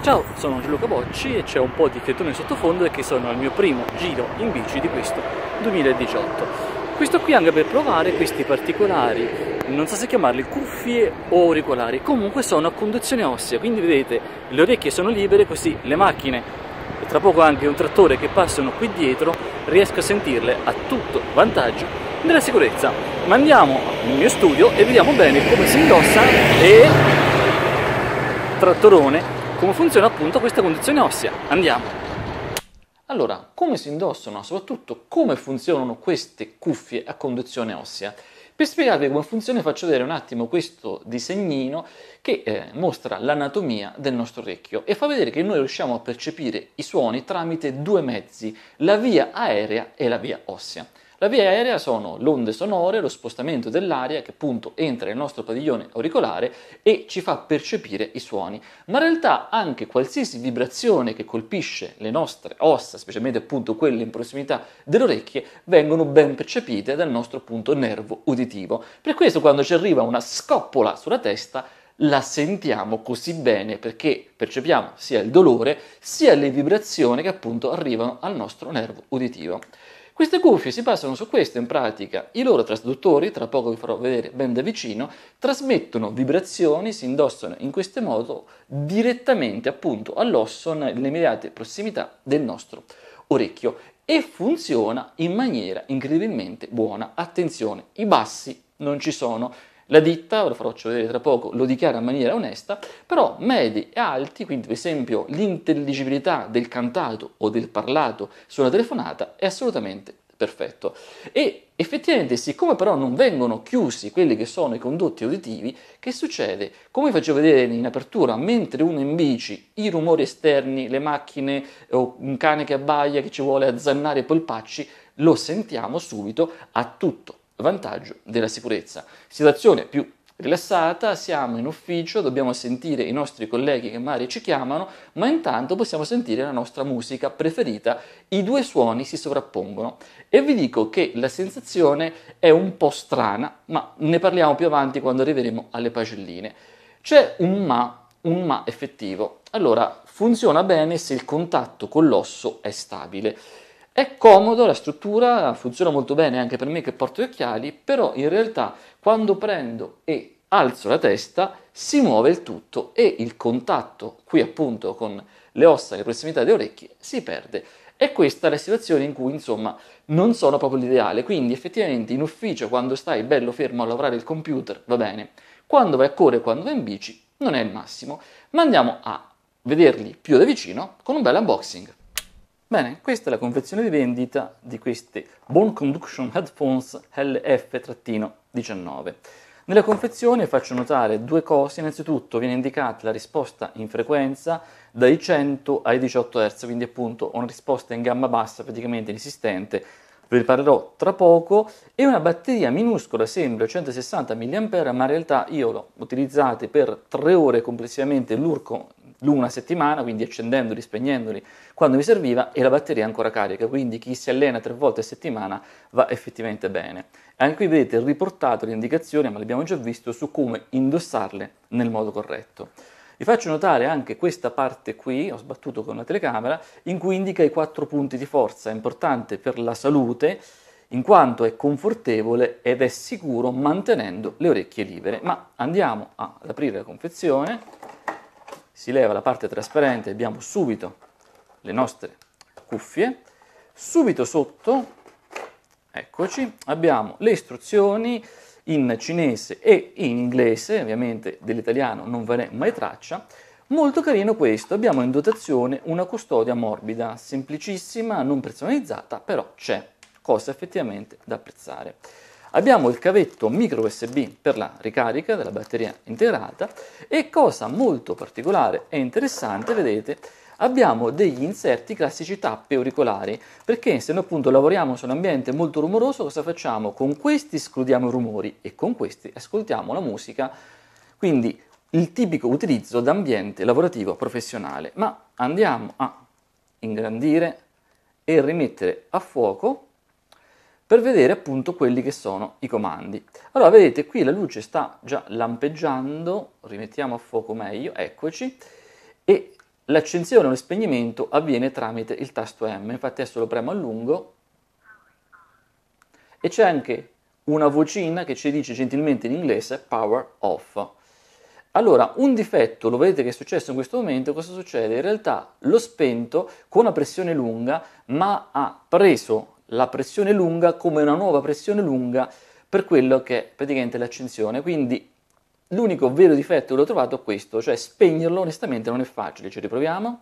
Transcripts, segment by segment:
Ciao, sono Gianluca Bocci e c'è un po' di fiatone sottofondo che sono al mio primo giro in bici di questo 2018. Questo qui anche per provare questi particolari, non so se chiamarli cuffie o auricolari, comunque sono a conduzione ossea, quindi vedete le orecchie sono libere così le macchine e tra poco anche un trattore che passano qui dietro riesco a sentirle a tutto vantaggio della sicurezza. Ma andiamo nel mio studio e vediamo bene come si indossa e trattorone come funziona appunto questa condizione ossea. Andiamo! Allora, come si indossano, soprattutto come funzionano queste cuffie a conduzione ossea? Per spiegarvi come funziona faccio vedere un attimo questo disegnino che eh, mostra l'anatomia del nostro orecchio e fa vedere che noi riusciamo a percepire i suoni tramite due mezzi, la via aerea e la via ossea. La via aerea sono l'onde sonore, lo spostamento dell'aria che appunto entra nel nostro padiglione auricolare e ci fa percepire i suoni, ma in realtà anche qualsiasi vibrazione che colpisce le nostre ossa, specialmente appunto quelle in prossimità delle orecchie, vengono ben percepite dal nostro appunto nervo uditivo. Per questo quando ci arriva una scoppola sulla testa la sentiamo così bene perché percepiamo sia il dolore sia le vibrazioni che appunto arrivano al nostro nervo uditivo. Queste cuffie si passano su questo in pratica, i loro trasduttori, tra poco vi farò vedere ben da vicino, trasmettono vibrazioni, si indossano in questo modo direttamente appunto all'osso nelle immediate prossimità del nostro orecchio e funziona in maniera incredibilmente buona. Attenzione, i bassi non ci sono. La ditta, ve lo farò vedere tra poco, lo dichiara in maniera onesta, però medi e alti, quindi per esempio l'intelligibilità del cantato o del parlato su una telefonata è assolutamente perfetto. E effettivamente, siccome però non vengono chiusi quelli che sono i condotti uditivi, che succede? Come faccio vedere in apertura, mentre uno è in bici, i rumori esterni, le macchine o un cane che abbaia che ci vuole azzannare i polpacci, lo sentiamo subito a tutto vantaggio della sicurezza. Situazione più rilassata, siamo in ufficio, dobbiamo sentire i nostri colleghi che magari ci chiamano, ma intanto possiamo sentire la nostra musica preferita, i due suoni si sovrappongono e vi dico che la sensazione è un po' strana, ma ne parliamo più avanti quando arriveremo alle pagelline. C'è un ma, un ma effettivo. Allora, funziona bene se il contatto con l'osso è stabile. È comodo la struttura, funziona molto bene anche per me che porto gli occhiali, però in realtà quando prendo e alzo la testa si muove il tutto e il contatto qui appunto con le ossa le prossimità delle orecchie si perde. E questa è la situazione in cui insomma non sono proprio l'ideale, quindi effettivamente in ufficio quando stai bello fermo a lavorare il computer va bene, quando vai a correre, quando vai in bici non è il massimo, ma andiamo a vederli più da vicino con un bel unboxing. Bene, questa è la confezione di vendita di queste Bone Conduction Headphones LF-19. Nella confezione faccio notare due cose, innanzitutto viene indicata la risposta in frequenza dai 100 ai 18 Hz, quindi appunto una risposta in gamma bassa praticamente inesistente, ve ne parlerò tra poco, e una batteria minuscola, sembra 160 mAh, ma in realtà io l'ho utilizzata per 3 ore complessivamente, l'urco l'una settimana, quindi accendendoli, spegnendoli quando mi serviva e la batteria ancora carica, quindi chi si allena tre volte a settimana va effettivamente bene. Anche qui vedete riportato le indicazioni, ma le abbiamo già visto, su come indossarle nel modo corretto. Vi faccio notare anche questa parte qui, ho sbattuto con la telecamera, in cui indica i quattro punti di forza, importante per la salute, in quanto è confortevole ed è sicuro mantenendo le orecchie libere. Ma andiamo ad aprire la confezione si leva la parte trasparente, abbiamo subito le nostre cuffie, subito sotto, eccoci, abbiamo le istruzioni in cinese e in inglese, ovviamente dell'italiano non ve ne mai traccia, Molto carino questo, abbiamo in dotazione una custodia morbida, semplicissima, non personalizzata, però c'è, cosa effettivamente da apprezzare. Abbiamo il cavetto micro USB per la ricarica della batteria integrata e cosa molto particolare e interessante, vedete, abbiamo degli inserti classici tappe auricolari perché se noi appunto lavoriamo su un ambiente molto rumoroso cosa facciamo? Con questi escludiamo i rumori e con questi ascoltiamo la musica, quindi il tipico utilizzo d'ambiente lavorativo professionale, ma andiamo a ingrandire e rimettere a fuoco per vedere appunto quelli che sono i comandi. Allora vedete qui la luce sta già lampeggiando, rimettiamo a fuoco meglio, eccoci, e l'accensione o lo spegnimento avviene tramite il tasto M, infatti adesso lo premo a lungo e c'è anche una vocina che ci dice gentilmente in inglese power off. Allora, un difetto, lo vedete che è successo in questo momento, cosa succede? In realtà l'ho spento con una pressione lunga, ma ha preso la pressione lunga come una nuova pressione lunga per quello che è praticamente l'accensione. Quindi l'unico vero difetto che ho trovato è questo, cioè spegnerlo onestamente non è facile. Ci riproviamo.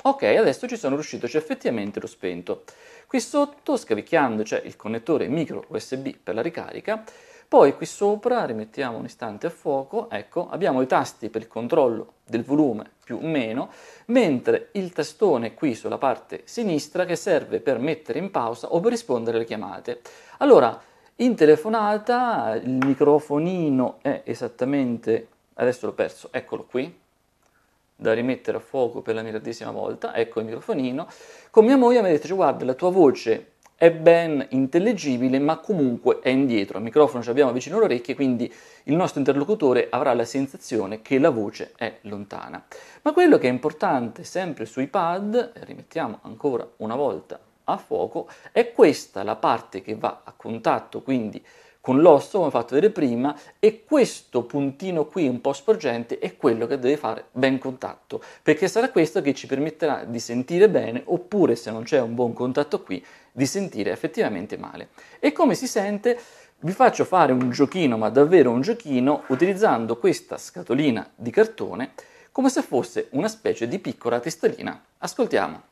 Ok, adesso ci sono riuscito, cioè effettivamente l'ho spento. Qui sotto, scavicchiando, c'è il connettore micro USB per la ricarica. Poi qui sopra rimettiamo un istante a fuoco, ecco, abbiamo i tasti per il controllo del volume più o meno, mentre il tastone qui sulla parte sinistra che serve per mettere in pausa o per rispondere alle chiamate. Allora, in telefonata il microfonino è esattamente, adesso l'ho perso, eccolo qui, da rimettere a fuoco per la miliardesima volta, ecco il microfonino. Con mia moglie mi ha detto, cioè, guarda, la tua voce è ben intellegibile ma comunque è indietro. Il microfono ce l'abbiamo vicino alle orecchie quindi il nostro interlocutore avrà la sensazione che la voce è lontana. Ma quello che è importante sempre sui pad, rimettiamo ancora una volta a fuoco, è questa la parte che va a contatto quindi con l'osso, come ho fatto vedere prima, e questo puntino qui un po' sporgente è quello che deve fare ben contatto, perché sarà questo che ci permetterà di sentire bene, oppure se non c'è un buon contatto qui, di sentire effettivamente male. E come si sente? Vi faccio fare un giochino, ma davvero un giochino, utilizzando questa scatolina di cartone come se fosse una specie di piccola testolina. Ascoltiamo.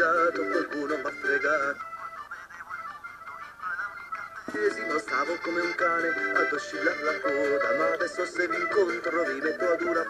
sfidato, qualcuno m'ha fregato. Esimo stavo come un cane ad oscillare la coda, ma adesso se vi incontro vi metto a dura.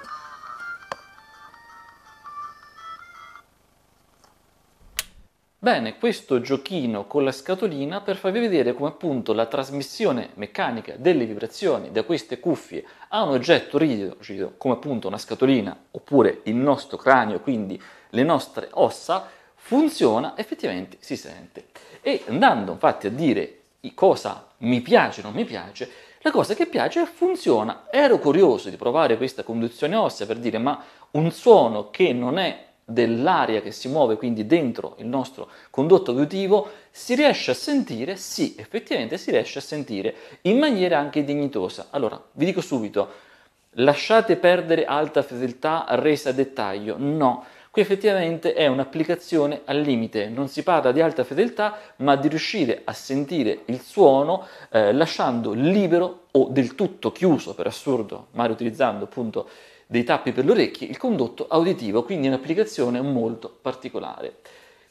Bene, questo giochino con la scatolina per farvi vedere come appunto la trasmissione meccanica delle vibrazioni da queste cuffie a un oggetto rigido, come appunto una scatolina oppure il nostro cranio, quindi le nostre ossa, funziona, effettivamente si sente. E andando infatti a dire cosa mi piace, non mi piace, la cosa che piace è funziona. Ero curioso di provare questa conduzione ossea per dire ma un suono che non è dell'aria che si muove quindi dentro il nostro condotto uditivo si riesce a sentire? Sì, effettivamente si riesce a sentire in maniera anche dignitosa. Allora, vi dico subito, lasciate perdere alta fedeltà, resa a dettaglio? No effettivamente è un'applicazione al limite, non si parla di alta fedeltà, ma di riuscire a sentire il suono eh, lasciando libero o del tutto chiuso, per assurdo, magari utilizzando appunto dei tappi per le orecchie, il condotto auditivo, quindi un'applicazione molto particolare.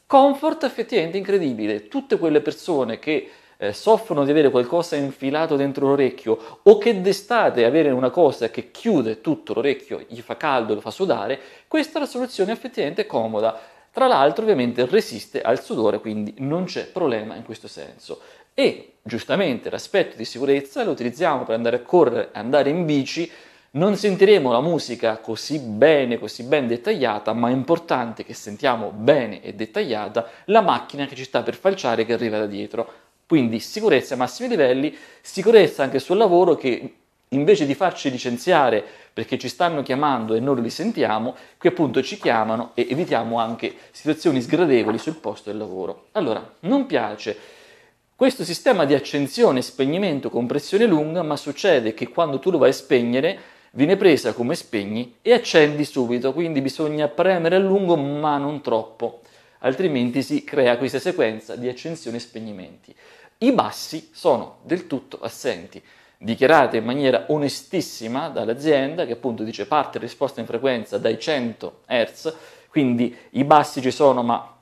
Comfort effettivamente incredibile, tutte quelle persone che eh, soffrono di avere qualcosa infilato dentro l'orecchio o che d'estate avere una cosa che chiude tutto l'orecchio, gli fa caldo, lo fa sudare, questa è la soluzione effettivamente comoda. Tra l'altro ovviamente resiste al sudore, quindi non c'è problema in questo senso. E giustamente l'aspetto di sicurezza lo utilizziamo per andare a correre, andare in bici, non sentiremo la musica così bene, così ben dettagliata, ma è importante che sentiamo bene e dettagliata la macchina che ci sta per falciare che arriva da dietro. Quindi sicurezza ai massimi livelli, sicurezza anche sul lavoro che invece di farci licenziare perché ci stanno chiamando e noi li sentiamo, qui appunto ci chiamano e evitiamo anche situazioni sgradevoli sul posto del lavoro. Allora, non piace questo sistema di accensione, spegnimento, con pressione lunga, ma succede che quando tu lo vai a spegnere viene presa come spegni e accendi subito, quindi bisogna premere a lungo ma non troppo, altrimenti si crea questa sequenza di accensione e spegnimenti. I bassi sono del tutto assenti, dichiarate in maniera onestissima dall'azienda che appunto dice parte risposta in frequenza dai 100 Hz, quindi i bassi ci sono ma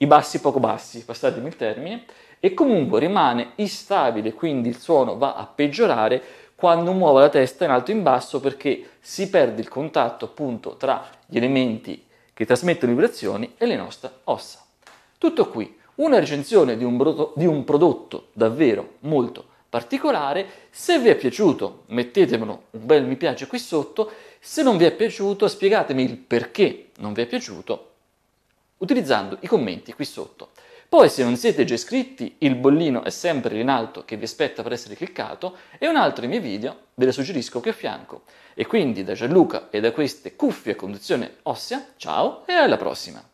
i bassi poco bassi, passatemi il termine, e comunque rimane instabile, quindi il suono va a peggiorare quando muove la testa in alto e in basso perché si perde il contatto appunto tra gli elementi che trasmettono vibrazioni e le nostre ossa. Tutto qui, una recensione di un, brutto, di un prodotto davvero molto particolare. Se vi è piaciuto mettetemelo un bel mi piace qui sotto, se non vi è piaciuto spiegatemi il perché non vi è piaciuto utilizzando i commenti qui sotto. Poi se non siete già iscritti, il bollino è sempre in alto che vi aspetta per essere cliccato e un altro dei miei video ve lo suggerisco qui a fianco. E quindi da Gianluca e da queste cuffie a conduzione ossea, ciao e alla prossima!